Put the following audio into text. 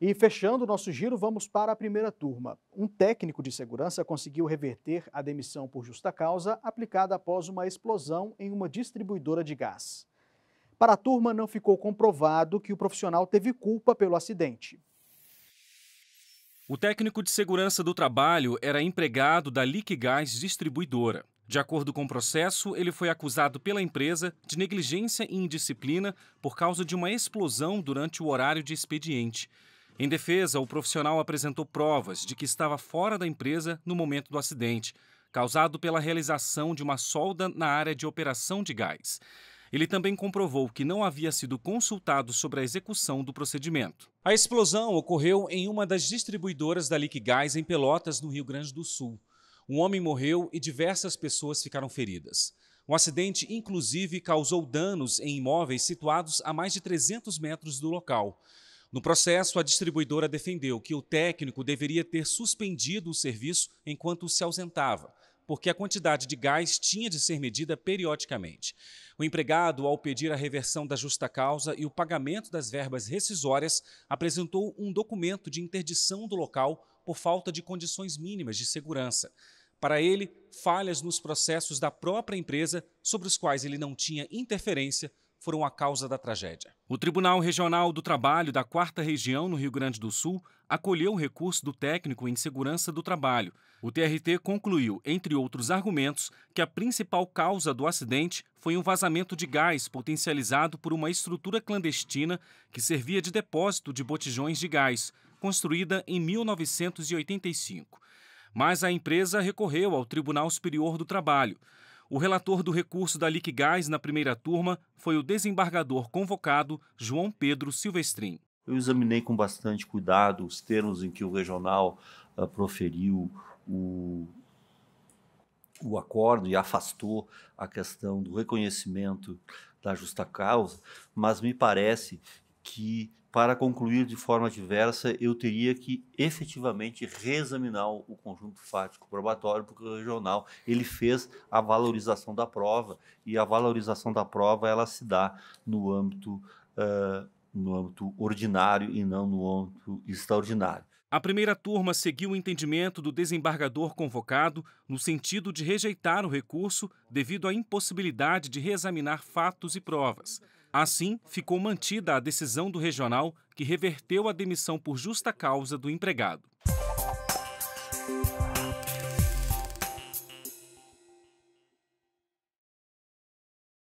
E fechando o nosso giro, vamos para a primeira turma. Um técnico de segurança conseguiu reverter a demissão por justa causa aplicada após uma explosão em uma distribuidora de gás. Para a turma, não ficou comprovado que o profissional teve culpa pelo acidente. O técnico de segurança do trabalho era empregado da Liquigás Distribuidora. De acordo com o processo, ele foi acusado pela empresa de negligência e indisciplina por causa de uma explosão durante o horário de expediente. Em defesa, o profissional apresentou provas de que estava fora da empresa no momento do acidente, causado pela realização de uma solda na área de operação de gás. Ele também comprovou que não havia sido consultado sobre a execução do procedimento. A explosão ocorreu em uma das distribuidoras da Liquigás em Pelotas, no Rio Grande do Sul. Um homem morreu e diversas pessoas ficaram feridas. O acidente, inclusive, causou danos em imóveis situados a mais de 300 metros do local. No processo, a distribuidora defendeu que o técnico deveria ter suspendido o serviço enquanto se ausentava, porque a quantidade de gás tinha de ser medida periodicamente. O empregado, ao pedir a reversão da justa causa e o pagamento das verbas rescisórias, apresentou um documento de interdição do local por falta de condições mínimas de segurança. Para ele, falhas nos processos da própria empresa, sobre os quais ele não tinha interferência, foram a causa da tragédia. O Tribunal Regional do Trabalho da Quarta Região, no Rio Grande do Sul, acolheu o recurso do técnico em segurança do trabalho. O TRT concluiu, entre outros argumentos, que a principal causa do acidente foi um vazamento de gás potencializado por uma estrutura clandestina que servia de depósito de botijões de gás, construída em 1985. Mas a empresa recorreu ao Tribunal Superior do Trabalho. O relator do recurso da Liquigás na primeira turma foi o desembargador convocado João Pedro Silvestrin. Eu examinei com bastante cuidado os termos em que o regional uh, proferiu o, o acordo e afastou a questão do reconhecimento da justa causa, mas me parece que para concluir de forma diversa, eu teria que efetivamente reexaminar o conjunto fático probatório, porque o regional ele fez a valorização da prova e a valorização da prova ela se dá no âmbito uh, no âmbito ordinário e não no âmbito extraordinário. A primeira turma seguiu o entendimento do desembargador convocado no sentido de rejeitar o recurso devido à impossibilidade de reexaminar fatos e provas. Assim, ficou mantida a decisão do regional que reverteu a demissão por justa causa do empregado.